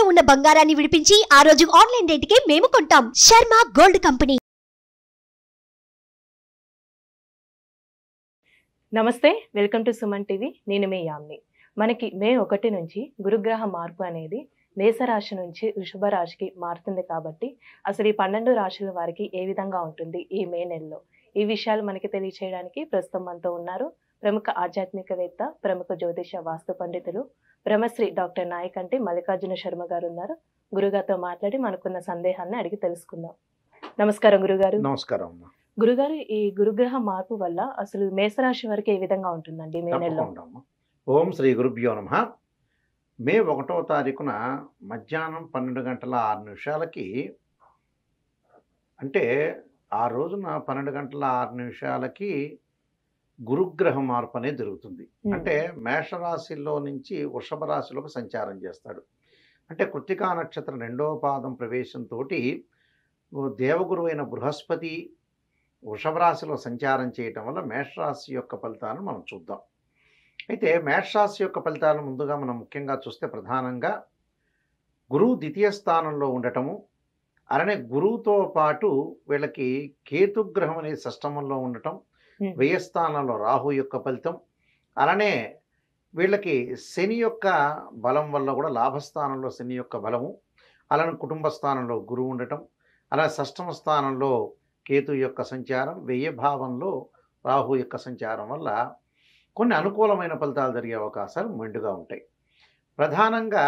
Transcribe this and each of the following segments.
తాకట్టులో ఉన్న బంగారాన్ని విడిపించి ఆ రోజు ఆన్లైన్ కి మేము కొంటాం Sharma gold company namaste welcome to Suman TV నేను మీ యామ్ని మనకి మే ఒకటి నుంచి గురుగ్రహ మార్పు అనేది మేషరాశి నుంచి వృషభ రాశికి మారుతుంది కాబట్టి అసలు ఈ పన్నెండు రాశుల వారికి ఏ విధంగా ఉంటుంది ఈ మే నెలలో ఈ విషయాలు మనకి తెలియచేయడానికి ప్రస్తుతం మనతో ఉన్నారు ప్రముఖ ఆధ్యాత్మికవేత్త ప్రముఖ జ్యోతిష వాస్తు పండితులు బ్రహ్మశ్రీ డాక్టర్ నాయక్ అంటే మల్లికార్జున శర్మ గారు ఉన్నారు గురుగారితో మాట్లాడి మనకున్న సందేహాన్ని అడిగి తెలుసుకుందాం నమస్కారం గురుగారు నమస్కారం గురుగారు ఈ గురుగ్రహ మార్పు వల్ల అసలు మేషరాశి వరకు ఏ విధంగా ఉంటుందండి మే నెలలో ఓం శ్రీ గురుభ్యో నమ మే ఒకటో తారీఖున మధ్యాహ్నం పన్నెండు గంటల ఆరు నిమిషాలకి అంటే ఆ రోజున పన్నెండు గంటల ఆరు నిమిషాలకి గురుగ్రహ మార్పు అనేది జరుగుతుంది అంటే మేషరాశిలో నుంచి వృషభ రాశిలోకి సంచారం చేస్తాడు అంటే కృతికా నక్షత్రం రెండవ పాదం ప్రవేశంతో దేవగురు అయిన బృహస్పతి వృషభ రాశిలో సంచారం చేయటం వల్ల మేషరాశి యొక్క ఫలితాలను మనం చూద్దాం అయితే మేషరాశి యొక్క ఫలితాలను ముందుగా మనం ముఖ్యంగా చూస్తే ప్రధానంగా గురువు ద్వితీయ స్థానంలో ఉండటము అలానే గురువుతో పాటు వీళ్ళకి కేతుగ్రహం అనేది సష్టమంలో ఉండటం వ్యయస్థానంలో రాహు యొక్క ఫలితం అలానే వీళ్ళకి శని యొక్క బలం వల్ల కూడా లాభస్థానంలో శని యొక్క బలము అలానే కుటుంబ స్థానంలో గురువు ఉండటం అలా షష్టమ స్థానంలో కేతు యొక్క సంచారం వ్యయ భావంలో రాహు యొక్క సంచారం వల్ల కొన్ని అనుకూలమైన ఫలితాలు జరిగే అవకాశాలు మెండుగా ఉంటాయి ప్రధానంగా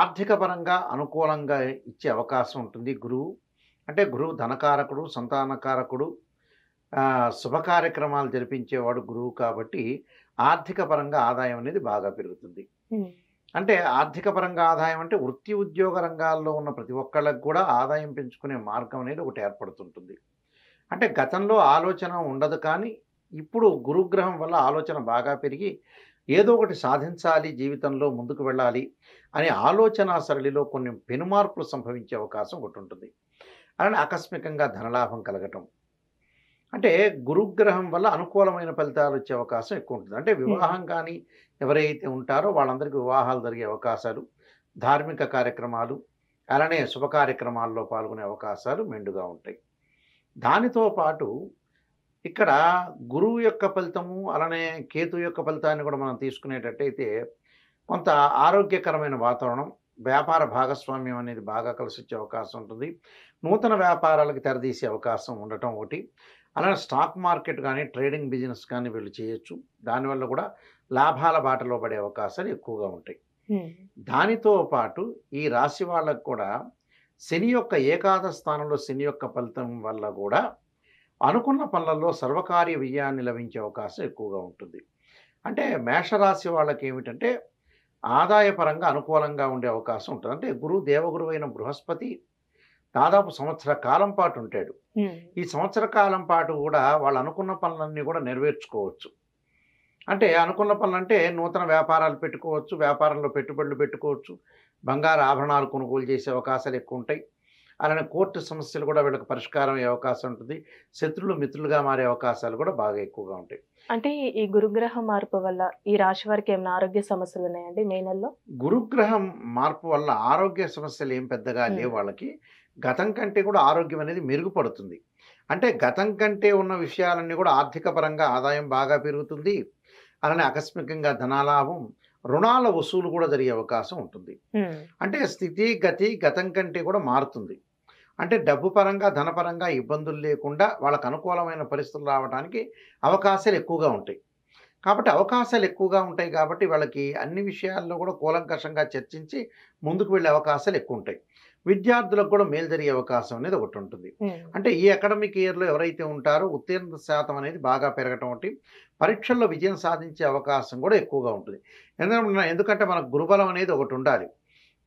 ఆర్థిక పరంగా అనుకూలంగా ఇచ్చే అవకాశం ఉంటుంది గురువు అంటే గురువు ధనకారకుడు సంతానకారకుడు శుభకార్యక్రమాలు జరిపించేవాడు గురువు కాబట్టి ఆర్థిక పరంగా ఆదాయం అనేది బాగా పెరుగుతుంది అంటే ఆర్థిక పరంగా ఆదాయం అంటే వృత్తి ఉద్యోగ రంగాల్లో ఉన్న ప్రతి ఒక్కళ్ళకి కూడా ఆదాయం పెంచుకునే మార్గం అనేది ఒకటి ఏర్పడుతుంటుంది అంటే గతంలో ఆలోచన ఉండదు కానీ ఇప్పుడు గురుగ్రహం వల్ల ఆలోచన బాగా పెరిగి ఏదో ఒకటి సాధించాలి జీవితంలో ముందుకు వెళ్ళాలి అనే ఆలోచన సరళిలో కొన్ని పెనుమార్పులు సంభవించే అవకాశం ఒకటి ఉంటుంది అలానే ఆకస్మికంగా ధనలాభం కలగటం అంటే గురుగ్రహం వల్ల అనుకూలమైన ఫలితాలు వచ్చే అవకాశం ఎక్కువ ఉంటుంది అంటే వివాహం కానీ ఎవరైతే ఉంటారో వాళ్ళందరికీ వివాహాలు జరిగే అవకాశాలు ధార్మిక కార్యక్రమాలు అలానే శుభ కార్యక్రమాల్లో పాల్గొనే అవకాశాలు మెండుగా ఉంటాయి దానితో పాటు ఇక్కడ గురువు యొక్క ఫలితము అలానే కేతు యొక్క ఫలితాన్ని కూడా మనం తీసుకునేటట్టయితే కొంత ఆరోగ్యకరమైన వాతావరణం వ్యాపార భాగస్వామ్యం అనేది బాగా కలిసి వచ్చే అవకాశం ఉంటుంది నూతన వ్యాపారాలకు తెరదీసే అవకాశం ఉండటం ఒకటి అలానే స్టాక్ మార్కెట్ కానీ ట్రేడింగ్ బిజినెస్ కానీ వీళ్ళు చేయొచ్చు దానివల్ల కూడా లాభాల బాటలో పడే అవకాశాలు ఎక్కువగా ఉంటాయి దానితో పాటు ఈ రాశి వాళ్ళకు కూడా శని యొక్క ఏకాదశ స్థానంలో శని యొక్క ఫలితం వల్ల కూడా అనుకున్న పనులలో సర్వకార్య విజయాన్ని లభించే అవకాశం ఎక్కువగా ఉంటుంది అంటే మేషరాశి వాళ్ళకి ఏమిటంటే ఆదాయపరంగా అనుకూలంగా ఉండే అవకాశం ఉంటుంది అంటే గురువు దేవగురువైన బృహస్పతి దాదాపు సంవత్సర కాలం పాటు ఉంటాడు ఈ సంవత్సర కాలం పాటు కూడా వాళ్ళు అనుకున్న పనులన్నీ కూడా నెరవేర్చుకోవచ్చు అంటే అనుకున్న పనులంటే నూతన వ్యాపారాలు పెట్టుకోవచ్చు వ్యాపారంలో పెట్టుబడులు పెట్టుకోవచ్చు బంగారు ఆభరణాలు కొనుగోలు చేసే అవకాశాలు ఎక్కువ ఉంటాయి అలానే కోర్టు సమస్యలు కూడా వీళ్ళకి పరిష్కారం అయ్యే అవకాశం ఉంటుంది శత్రులు మిత్రులుగా మారే అవకాశాలు కూడా బాగా ఎక్కువగా ఉంటాయి అంటే ఈ గురుగ్రహం మార్పు వల్ల ఈ రాశి వారికి ఏమైనా ఆరోగ్య సమస్యలు ఉన్నాయండి మే నెలలో గురుగ్రహం మార్పు వల్ల ఆరోగ్య సమస్యలు ఏం పెద్దగా లేవు వాళ్ళకి గతం కంటే కూడా ఆరోగ్యం అనేది మెరుగుపడుతుంది అంటే గతం కంటే ఉన్న విషయాలన్నీ కూడా ఆర్థిక పరంగా ఆదాయం బాగా పెరుగుతుంది అలానే ఆకస్మికంగా ధనాలాభం రుణాల వసూలు కూడా జరిగే అవకాశం ఉంటుంది అంటే స్థితి గతి గతం కంటే కూడా మారుతుంది అంటే డబ్బు పరంగా ధనపరంగా ఇబ్బందులు లేకుండా వాళ్ళకు అనుకూలమైన పరిస్థితులు రావడానికి అవకాశాలు ఎక్కువగా ఉంటాయి కాబట్టి అవకాశాలు ఎక్కువగా ఉంటాయి కాబట్టి వాళ్ళకి అన్ని విషయాల్లో కూడా కూలంకషంగా చర్చించి ముందుకు వెళ్ళే అవకాశాలు ఎక్కువ ఉంటాయి విద్యార్థులకు కూడా మేలు జరిగే అవకాశం అనేది ఒకటి ఉంటుంది అంటే ఈ అకాడమిక్ ఇయర్లో ఎవరైతే ఉంటారో ఉత్తీర్ణ శాతం అనేది బాగా పెరగటం ఒకటి పరీక్షల్లో విజయం సాధించే అవకాశం కూడా ఎక్కువగా ఉంటుంది ఎందుకంటే మనకు గురుబలం అనేది ఒకటి ఉండాలి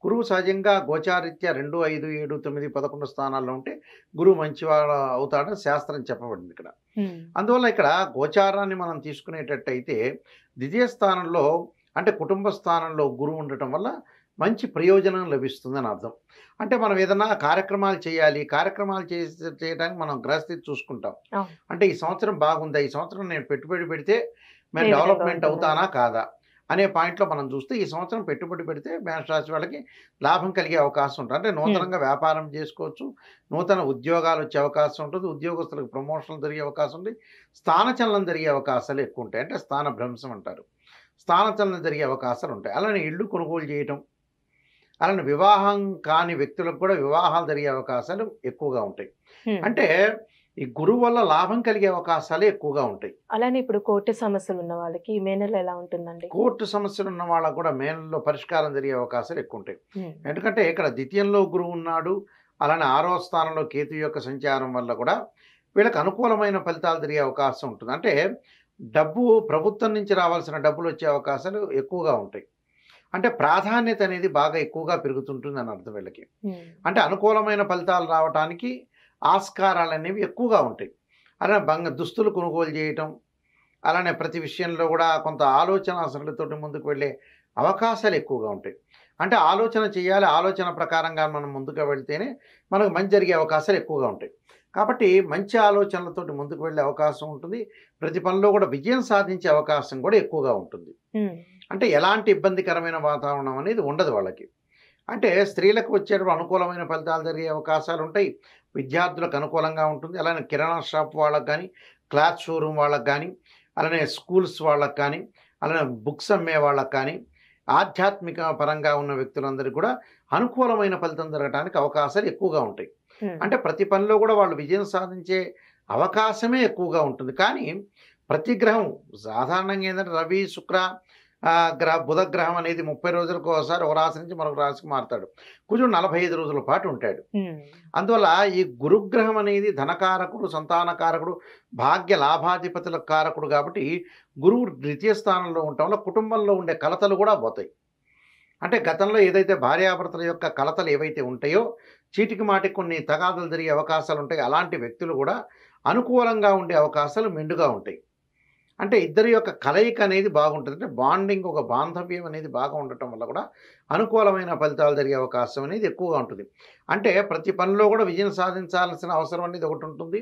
గురువు సహజంగా గోచారిత్య రెండు ఐదు ఏడు తొమ్మిది పదకొండు స్థానాల్లో ఉంటే గురువు మంచివాడు అవుతాడని శాస్త్రం చెప్పబడింది ఇక్కడ అందువల్ల ఇక్కడ గోచారాన్ని మనం తీసుకునేటట్టయితే ద్వితీయ స్థానంలో అంటే కుటుంబ స్థానంలో గురువు ఉండటం వల్ల మంచి ప్రయోజనం లభిస్తుందని అర్థం అంటే మనం ఏదన్నా కార్యక్రమాలు చేయాలి కార్యక్రమాలు చేయడానికి మనం గ్రహస్థితి చూసుకుంటాం అంటే ఈ సంవత్సరం బాగుందా ఈ సంవత్సరం నేను పెట్టుబడి పెడితే మేము డెవలప్మెంట్ అవుతానా కాదా అనే పాయింట్లో మనం చూస్తే ఈ సంవత్సరం పెట్టుబడి పెడితే మేషరాశి వాళ్ళకి లాభం కలిగే అవకాశం ఉంటుంది అంటే నూతనంగా వ్యాపారం చేసుకోవచ్చు నూతన ఉద్యోగాలు వచ్చే అవకాశం ఉంటుంది ఉద్యోగస్తులకు ప్రమోషన్లు జరిగే అవకాశం ఉంది స్థానచలనం జరిగే అవకాశాలు ఎక్కువ ఉంటాయి అంటే స్థాన భ్రంశం అంటారు స్థానచలనం జరిగే అవకాశాలు ఉంటాయి అలానే ఇళ్ళు కొనుగోలు చేయటం అలానే వివాహం కాని వ్యక్తులకు కూడా వివాహాలు జరిగే అవకాశాలు ఎక్కువగా ఉంటాయి అంటే ఈ గురువు వల్ల లాభం కలిగే అవకాశాలు ఎక్కువగా ఉంటాయి అలానే ఇప్పుడు కోర్టు సమస్యలు ఉన్న వాళ్ళకి మే నెల ఎలా ఉంటుందండి కోర్టు సమస్యలు ఉన్న వాళ్ళకు కూడా మే నెలలో పరిష్కారం జరిగే అవకాశాలు ఎక్కువ ఉంటాయి ఎందుకంటే ఇక్కడ ద్వితీయంలో గురువు ఉన్నాడు అలానే ఆరో స్థానంలో కేతు యొక్క సంచారం వల్ల కూడా వీళ్ళకి అనుకూలమైన ఫలితాలు జరిగే అవకాశం ఉంటుంది అంటే డబ్బు ప్రభుత్వం నుంచి రావాల్సిన డబ్బులు వచ్చే అవకాశాలు ఎక్కువగా ఉంటాయి అంటే ప్రాధాన్యత అనేది బాగా ఎక్కువగా పెరుగుతుంటుంది అని అర్థం వీళ్ళకి అంటే అనుకూలమైన ఫలితాలు రావటానికి ఆస్కారాలు అనేవి ఎక్కువగా ఉంటాయి అలానే బంగ దుస్తులు కొనుగోలు చేయటం అలానే ప్రతి విషయంలో కూడా కొంత ఆలోచన అసలుతోటి ముందుకు వెళ్ళే అవకాశాలు ఎక్కువగా ఉంటాయి అంటే ఆలోచన చేయాలి ఆలోచన ప్రకారంగా మనం ముందుకు వెళ్తేనే మనకు మంచి జరిగే అవకాశాలు ఎక్కువగా ఉంటాయి కాబట్టి మంచి ఆలోచనలతోటి ముందుకు వెళ్ళే అవకాశం ఉంటుంది ప్రతి పనిలో కూడా విజయం సాధించే అవకాశం కూడా ఎక్కువగా ఉంటుంది అంటే ఎలాంటి ఇబ్బందికరమైన వాతావరణం అనేది ఉండదు వాళ్ళకి అంటే స్త్రీలకు వచ్చేటప్పుడు అనుకూలమైన ఫలితాలు జరిగే అవకాశాలు ఉంటాయి విద్యార్థులకు అనుకూలంగా ఉంటుంది అలానే కిరాణా షాప్ వాళ్ళకు కానీ క్లాత్ షోరూమ్ వాళ్ళకు కానీ అలానే స్కూల్స్ వాళ్ళకు కానీ అలానే బుక్స్ అమ్మే వాళ్ళకి కానీ ఆధ్యాత్మిక పరంగా ఉన్న వ్యక్తులందరికీ కూడా అనుకూలమైన ఫలితం జరగడానికి అవకాశాలు ఎక్కువగా ఉంటాయి అంటే ప్రతి పనిలో కూడా వాళ్ళు విజయం సాధించే అవకాశమే ఎక్కువగా ఉంటుంది కానీ ప్రతి గ్రహం సాధారణంగా ఏంటంటే రవి శుక్ర గ్రహ బుధగ్రహం అనేది ముప్పై రోజులకు ఒకసారి ఒక రాశి నుంచి మరొక రాశికి మారుతాడు కొంచెం నలభై ఐదు రోజుల పాటు ఉంటాడు అందువల్ల ఈ గురుగ్రహం అనేది ధనకారకుడు సంతానకారకుడు భాగ్య లాభాధిపతుల కారకుడు కాబట్టి గురువు ద్వితీయ స్థానంలో ఉండటం వల్ల కుటుంబంలో ఉండే కలతలు కూడా పోతాయి అంటే గతంలో ఏదైతే భార్యాభర్తల యొక్క కలతలు ఏవైతే ఉంటాయో చీటికి మాటికి కొన్ని తగాదలు జరిగే అవకాశాలు ఉంటాయి అలాంటి వ్యక్తులు కూడా అనుకూలంగా ఉండే అవకాశాలు మెండుగా ఉంటాయి అంటే ఇద్దరి యొక్క కలయిక అనేది బాగుంటుంది అంటే బాండింగ్ ఒక బాంధవ్యం అనేది బాగా ఉండటం వల్ల కూడా అనుకూలమైన ఫలితాలు జరిగే అవకాశం అనేది ఎక్కువగా ఉంటుంది అంటే ప్రతి పనిలో కూడా విజయం సాధించాల్సిన అవసరం అనేది ఒకటి ఉంటుంది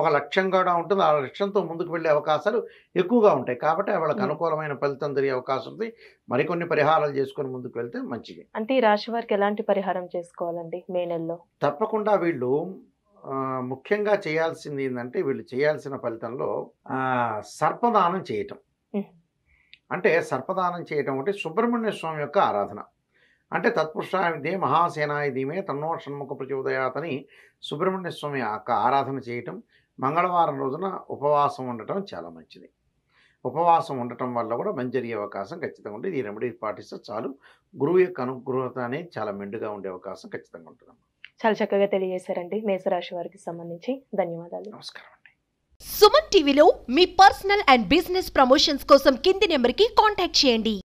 ఒక లక్ష్యం కూడా ఉంటుంది ఆ లక్ష్యంతో ముందుకు వెళ్ళే అవకాశాలు ఎక్కువగా ఉంటాయి కాబట్టి వాళ్ళకి అనుకూలమైన ఫలితం జరిగే అవకాశం ఉంది మరికొన్ని పరిహారాలు చేసుకుని ముందుకు వెళ్తే మంచిది అంటే ఈ రాశి వారికి ఎలాంటి పరిహారం చేసుకోవాలండి మే నెలలో తప్పకుండా వీళ్ళు ముఖ్యంగా చేయాల్సింది ఏంటంటే వీళ్ళు చేయాల్సిన ఫలితంలో సర్పదానం చేయటం అంటే సర్పదానం చేయటం అంటే సుబ్రహ్మణ్య స్వామి యొక్క ఆరాధన అంటే తత్పురుషాయుధే మహాసేనాయుధీమే తన్నో షణ్ముఖ ప్రచోదయాతని సుబ్రహ్మణ్య స్వామి యొక్క ఆరాధన చేయటం మంగళవారం రోజున ఉపవాసం ఉండటం చాలా మంచిది ఉపవాసం ఉండటం వల్ల కూడా మంచి అవకాశం ఖచ్చితంగా ఉంటుంది ఈ రెమెడీ పాటిస్తే చాలు గురువు యొక్క అనుగ్రహత అనేది చాలా మెండుగా ఉండే అవకాశం ఖచ్చితంగా ఉంటుంది చాలా చక్కగా తెలియజేశారండి మేషరాశి వారికి సంబంధించి ధన్యవాదాలు నమస్కారం సుమన్ టీవీలో మీ పర్సనల్ అండ్ బిజినెస్ ప్రమోషన్స్ కోసం కింది నెంబర్కి కాంటాక్ట్ చేయండి